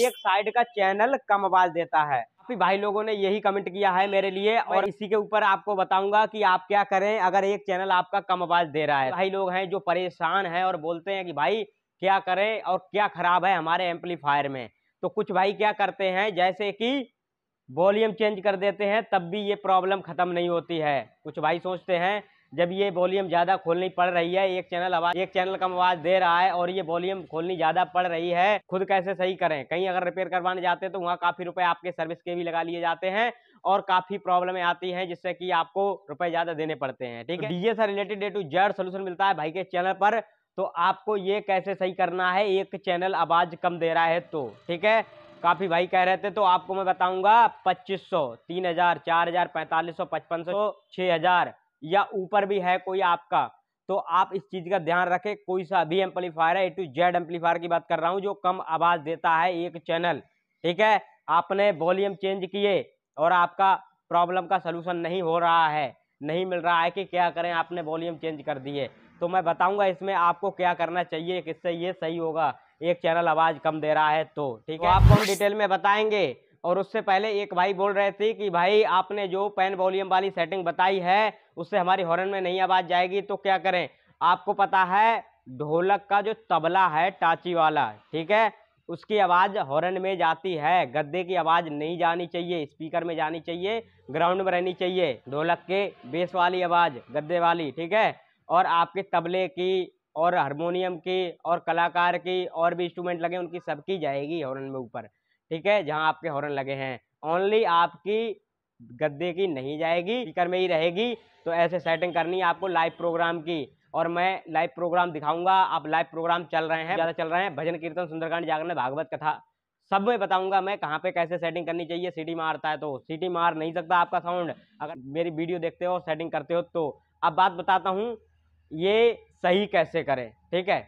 एक साइड का चैनल कम आवाज देता है काफी भाई लोगों ने यही कमेंट किया है मेरे लिए और इसी के ऊपर आपको बताऊंगा कि आप क्या करें अगर एक चैनल आपका कम आवाज दे रहा है भाई लोग हैं जो परेशान हैं और बोलते हैं कि भाई क्या करें और क्या खराब है हमारे एम्पलीफायर में तो कुछ भाई क्या करते हैं जैसे कि वॉल्यूम चेंज कर देते हैं तब भी ये प्रॉब्लम खत्म नहीं होती है कुछ भाई सोचते हैं जब ये वॉल्यूम ज़्यादा खोलनी पड़ रही है एक चैनल आवाज एक चैनल कम आवाज दे रहा है और ये वॉल्यूम खोलनी ज़्यादा पड़ रही है खुद कैसे सही करें कहीं अगर रिपेयर करवाने जाते हैं तो वहाँ काफ़ी रुपए आपके सर्विस के भी लगा लिए जाते हैं और काफ़ी प्रॉब्लमें आती हैं जिससे कि आपको रुपए ज़्यादा देने पड़ते हैं ठीक है तो डीजे से related day to Z solution मिलता है भाई के चैनल पर तो आपको ये कैसे सही करना है एक चैनल आवाज़ कम दे रहा है तो ठीक है काफ़ी भाई कह रहे थे तो आपको मैं बताऊंगा 2500, 3000, 4000, 4500, 5500, 6000 या ऊपर भी है कोई आपका तो आप इस चीज़ का ध्यान रखें कोई सा भी एम्पलीफायर है ए टू जेड एम्पलीफायर की बात कर रहा हूँ जो कम आवाज़ देता है एक चैनल ठीक है आपने वॉल्यूम चेंज किए और आपका प्रॉब्लम का सलूशन नहीं हो रहा है नहीं मिल रहा है कि क्या करें आपने वॉल्यूम चेंज कर दिए तो मैं बताऊंगा इसमें आपको क्या करना चाहिए किससे ये सही होगा एक चैनल आवाज़ कम दे रहा है तो ठीक है तो आपको हम डिटेल में बताएंगे और उससे पहले एक भाई बोल रहे थे कि भाई आपने जो पेन वॉल्यूम वाली सेटिंग बताई है उससे हमारी हॉर्न में नहीं आवाज़ जाएगी तो क्या करें आपको पता है ढोलक का जो तबला है टाची वाला ठीक है उसकी आवाज़ हॉर्न में जाती है गद्दे की आवाज़ नहीं जानी चाहिए स्पीकर में जानी चाहिए ग्राउंड में रहनी चाहिए ढोलक के बेस वाली आवाज़ गद्दे वाली ठीक है और आपके तबले की और हारमोनियम की और कलाकार की और भी इंस्ट्रूमेंट लगे उनकी सबकी जाएगी हॉर्न में ऊपर ठीक है जहाँ आपके हॉर्न लगे हैं ओनली आपकी गद्दे की नहीं जाएगी स्पीकर में ही रहेगी तो ऐसे सेटिंग करनी है आपको लाइव प्रोग्राम की और मैं लाइव प्रोग्राम दिखाऊंगा आप लाइव प्रोग्राम चल रहे हैं ज़्यादा चल रहे हैं भजन कीर्तन सुंदरकांड जागरण भागवत कथा सब में बताऊंगा मैं कहाँ पे कैसे सेटिंग करनी चाहिए सीटी मारता है तो सीटी मार नहीं सकता आपका साउंड अगर मेरी वीडियो देखते हो सेटिंग करते हो तो अब बात बताता हूँ ये सही कैसे करें ठीक है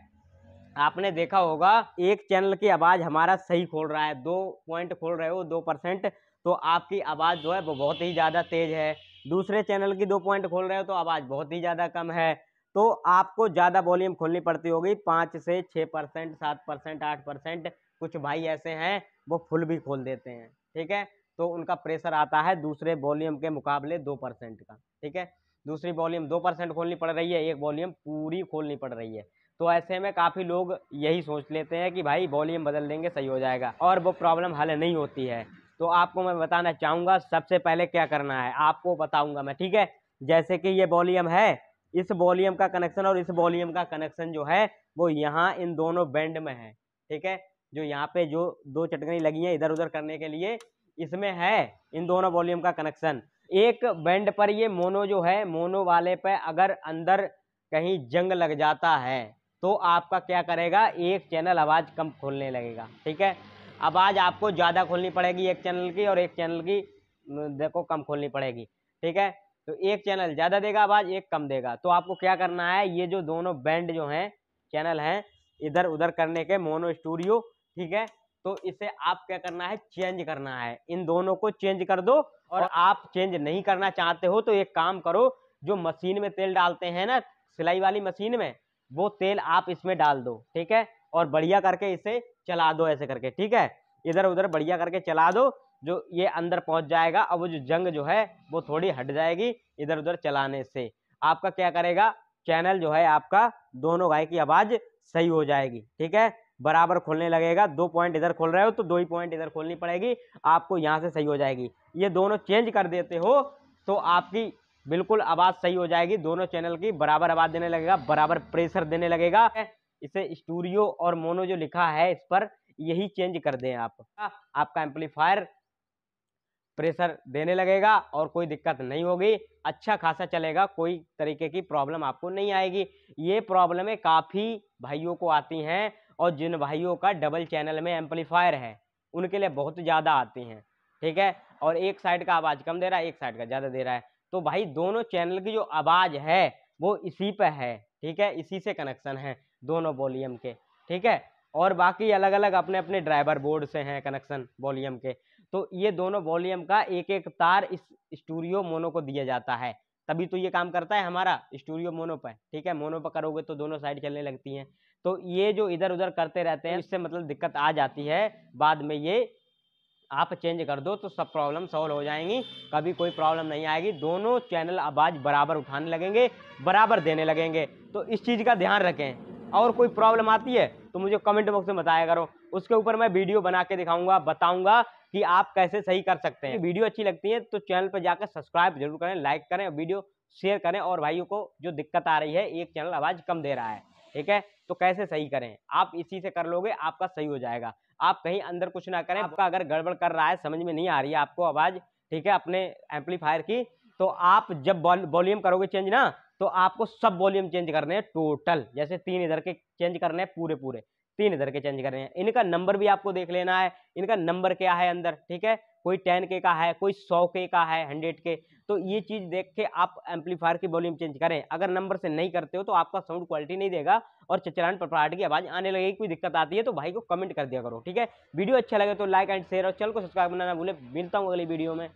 आपने देखा होगा एक चैनल की आवाज़ हमारा सही खोल रहा है दो पॉइंट खोल रहे हो दो परसेंट तो आपकी आवाज़ जो है वो बहुत ही ज़्यादा तेज़ है दूसरे चैनल की दो पॉइंट खोल रहे हो तो आवाज़ बहुत ही ज़्यादा कम है तो आपको ज़्यादा वॉल्यूम खोलनी पड़ती होगी पाँच से छः परसेंट सात परसेंट आठ परसेंट कुछ भाई ऐसे हैं वो फुल भी खोल देते हैं ठीक है तो उनका प्रेशर आता है दूसरे वॉल्यूम के मुकाबले दो परसेंट का ठीक है दूसरी वॉल्यूम दो परसेंट खोलनी पड़ रही है एक वॉल्यूम पूरी खोलनी पड़ रही है तो ऐसे में काफ़ी लोग यही सोच लेते हैं कि भाई वॉल्यूम बदल देंगे सही हो जाएगा और वो प्रॉब्लम हल नहीं होती है तो आपको मैं बताना चाहूँगा सबसे पहले क्या करना है आपको बताऊँगा मैं ठीक है जैसे कि ये वॉल्यूम है इस वॉल्यूम का कनेक्शन और इस वॉल्यूम का कनेक्शन जो है वो यहाँ इन दोनों बैंड में है ठीक है जो यहाँ पे जो दो चटकनी लगी है इधर उधर करने के लिए इसमें है इन दोनों वॉल्यूम का कनेक्शन एक बैंड पर ये मोनो जो है मोनो वाले पे अगर अंदर कहीं जंग लग जाता है तो आपका क्या करेगा एक चैनल आवाज़ कम खोलने लगेगा ठीक है आवाज़ आपको ज़्यादा खोलनी पड़ेगी एक चैनल की और एक चैनल की देखो कम खोलनी पड़ेगी ठीक है तो एक चैनल ज़्यादा देगा आवाज़ एक कम देगा तो आपको क्या करना है ये जो दोनों बैंड जो हैं चैनल हैं इधर उधर करने के मोनो स्टूडियो ठीक है तो इसे आप क्या करना है चेंज करना है इन दोनों को चेंज कर दो और आप चेंज नहीं करना चाहते हो तो एक काम करो जो मशीन में तेल डालते हैं ना सिलाई वाली मशीन में वो तेल आप इसमें डाल दो ठीक है और बढ़िया करके इसे चला दो ऐसे करके ठीक है इधर उधर बढ़िया करके चला दो जो ये अंदर पहुंच जाएगा और वो जो जंग जो है वो थोड़ी हट जाएगी इधर उधर चलाने से आपका क्या करेगा चैनल जो है आपका दोनों गाय की आवाज़ सही हो जाएगी ठीक है बराबर खोलने लगेगा दो पॉइंट इधर खोल रहे हो तो दो ही पॉइंट इधर खोलनी पड़ेगी आपको यहाँ से सही हो जाएगी ये दोनों चेंज कर देते हो तो आपकी बिल्कुल आवाज़ सही हो जाएगी दोनों चैनल की बराबर आवाज़ देने लगेगा बराबर प्रेशर देने लगेगा इसे स्टूडियो और मोनो जो लिखा है इस पर यही चेंज कर दें आप आपका एम्पलीफायर प्रेशर देने लगेगा और कोई दिक्कत नहीं होगी अच्छा खासा चलेगा कोई तरीके की प्रॉब्लम आपको नहीं आएगी ये प्रॉब्लमें काफ़ी भाइयों को आती हैं और जिन भाइयों का डबल चैनल में एम्पलीफायर है उनके लिए बहुत ज़्यादा आती हैं ठीक है और एक साइड का आवाज़ कम दे रहा है एक साइड का ज़्यादा दे रहा है तो भाई दोनों चैनल की जो आवाज़ है वो इसी पर है ठीक है इसी से कनेक्शन है दोनों वॉलीम के ठीक है और बाकी अलग अलग अपने अपने ड्राइवर बोर्ड से हैं कनेक्शन वॉलीम के तो ये दोनों वॉल्यूम का एक एक तार इस स्टूडियो मोनो को दिया जाता है तभी तो ये काम करता है हमारा स्टूडियो मोनो पर ठीक है मोनो पर करोगे तो दोनों साइड चलने लगती हैं तो ये जो इधर उधर करते रहते हैं इससे मतलब दिक्कत आ जाती है बाद में ये आप चेंज कर दो तो सब प्रॉब्लम सॉल्व हो जाएंगी कभी कोई प्रॉब्लम नहीं आएगी दोनों चैनल आवाज़ बराबर उठाने लगेंगे बराबर देने लगेंगे तो इस चीज़ का ध्यान रखें और कोई प्रॉब्लम आती है तो मुझे कमेंट बॉक्स में बताया करो उसके ऊपर मैं वीडियो बना के दिखाऊंगा बताऊंगा कि आप कैसे सही कर सकते हैं वीडियो अच्छी लगती है तो चैनल पर जाकर सब्सक्राइब जरूर करें लाइक करें वीडियो शेयर करें और भाइयों को जो दिक्कत आ रही है एक चैनल आवाज़ कम दे रहा है ठीक है तो कैसे सही करें आप इसी से कर लोगे आपका सही हो जाएगा आप कहीं अंदर कुछ ना करें आपका अगर गड़बड़ कर रहा है समझ में नहीं आ रही है आपको आवाज़ ठीक है अपने एम्पलीफायर की तो आप जब वॉल्यूम करोगे चेंज ना तो आपको सब वॉल्यूम चेंज करने हैं टोटल जैसे तीन इधर के चेंज करने हैं पूरे पूरे तीन इधर के चेंज करने हैं इनका नंबर भी आपको देख लेना है इनका नंबर क्या है अंदर ठीक है कोई टेन के का है कोई सौ के का है हंड्रेड के तो ये चीज़ देख के आप एम्पलीफायर की वॉल्यूम चेंज करें अगर नंबर से नहीं करते हो तो आपका साउंड क्वालिटी नहीं देगा और चचरान पटपराहट की आवाज़ आने लगेगी कोई दिक्कत आती है तो भाई को कमेंट कर दिया करो ठीक है वीडियो अच्छा लगे तो लाइक एंड शेयर और चैनल को सब्सक्राइब बनाना भूले मिलता हूँ अगली वीडियो में